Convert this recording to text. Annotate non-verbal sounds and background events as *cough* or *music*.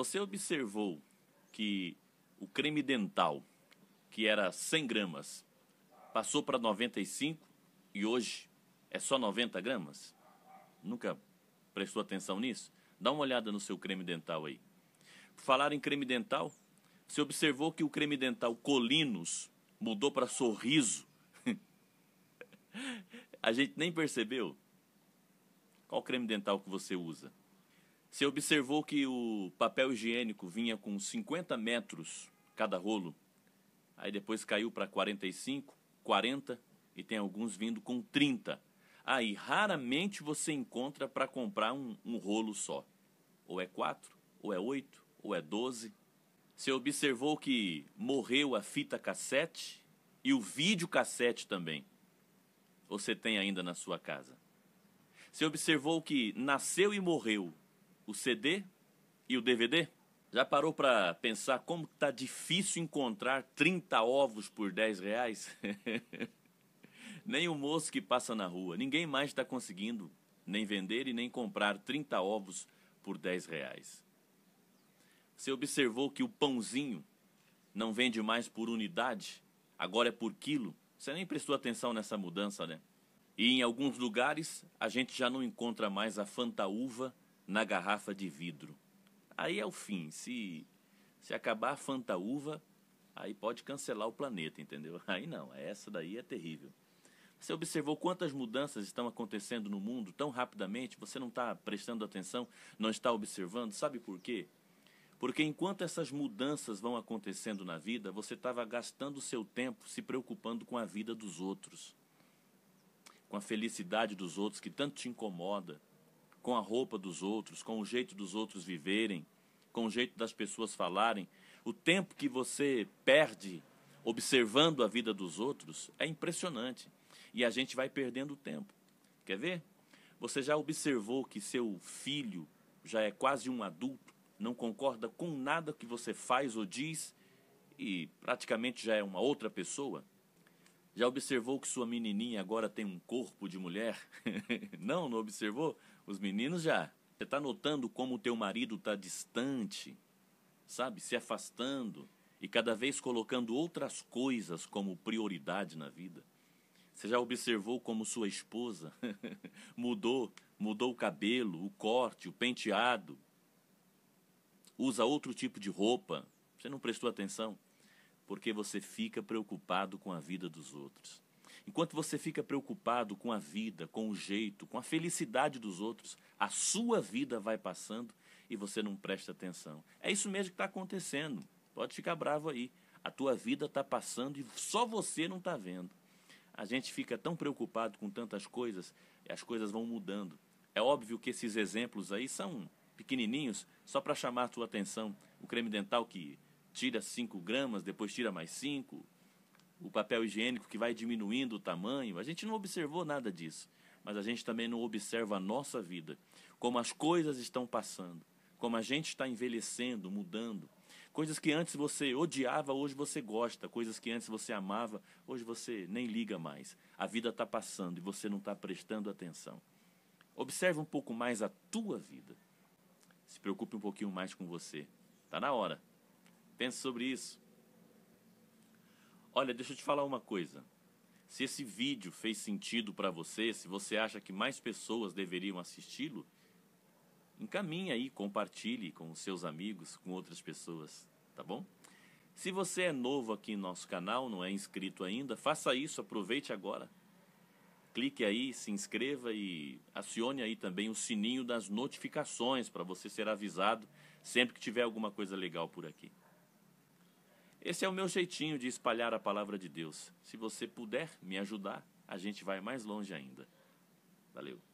Você observou que o creme dental, que era 100 gramas, passou para 95 e hoje é só 90 gramas? Nunca prestou atenção nisso? Dá uma olhada no seu creme dental aí. Por falar em creme dental, você observou que o creme dental Colinos mudou para sorriso? *laughs* A gente nem percebeu. Qual creme dental que você usa? Você observou que o papel higiênico vinha com 50 metros cada rolo, aí depois caiu para 45, 40 e tem alguns vindo com 30. Aí raramente você encontra para comprar um, um rolo só. Ou é 4, ou é 8, ou é 12. Você observou que morreu a fita cassete e o vídeo cassete também. você tem ainda na sua casa? Você observou que nasceu e morreu o CD e o DVD? Já parou para pensar como tá difícil encontrar 30 ovos por 10 reais? *laughs* nem o moço que passa na rua, ninguém mais está conseguindo nem vender e nem comprar 30 ovos por 10 reais. Você observou que o pãozinho não vende mais por unidade, agora é por quilo? Você nem prestou atenção nessa mudança, né? E em alguns lugares a gente já não encontra mais a fantaúva na garrafa de vidro. Aí é o fim. Se, se acabar a fantaúva, aí pode cancelar o planeta, entendeu? *laughs* Aí não, essa daí é terrível. Você observou quantas mudanças estão acontecendo no mundo tão rapidamente? Você não está prestando atenção, não está observando? Sabe por quê? Porque enquanto essas mudanças vão acontecendo na vida, você estava gastando o seu tempo se preocupando com a vida dos outros, com a felicidade dos outros que tanto te incomoda, com a roupa dos outros, com o jeito dos outros viverem, com o jeito das pessoas falarem. O tempo que você perde observando a vida dos outros é impressionante. E a gente vai perdendo tempo. Quer ver? Você já observou que seu filho já é quase um adulto, não concorda com nada que você faz ou diz e praticamente já é uma outra pessoa? Já observou que sua menininha agora tem um corpo de mulher? *laughs* não, não observou? Os meninos já. Você está notando como o teu marido está distante, sabe? Se afastando e cada vez colocando outras coisas como prioridade na vida. Você já observou como sua esposa *laughs* mudou, mudou o cabelo, o corte, o penteado, usa outro tipo de roupa? Você não prestou atenção? porque você fica preocupado com a vida dos outros. Enquanto você fica preocupado com a vida, com o jeito, com a felicidade dos outros, a sua vida vai passando e você não presta atenção. É isso mesmo que está acontecendo. Pode ficar bravo aí. A tua vida está passando e só você não está vendo. A gente fica tão preocupado com tantas coisas e as coisas vão mudando. É óbvio que esses exemplos aí são pequenininhos, só para chamar a tua atenção. O creme dental que tira 5 gramas, depois tira mais 5, o papel higiênico que vai diminuindo o tamanho. A gente não observou nada disso, mas a gente também não observa a nossa vida, como as coisas estão passando, como a gente está envelhecendo, mudando. Coisas que antes você odiava, hoje você gosta. Coisas que antes você amava, hoje você nem liga mais. A vida está passando e você não está prestando atenção. Observe um pouco mais a tua vida. Se preocupe um pouquinho mais com você. Está na hora. Pense sobre isso. Olha, deixa eu te falar uma coisa. Se esse vídeo fez sentido para você, se você acha que mais pessoas deveriam assisti-lo, encaminhe aí, compartilhe com os seus amigos, com outras pessoas, tá bom? Se você é novo aqui em nosso canal, não é inscrito ainda, faça isso, aproveite agora. Clique aí, se inscreva e acione aí também o sininho das notificações para você ser avisado sempre que tiver alguma coisa legal por aqui. Esse é o meu jeitinho de espalhar a palavra de Deus. Se você puder me ajudar, a gente vai mais longe ainda. Valeu.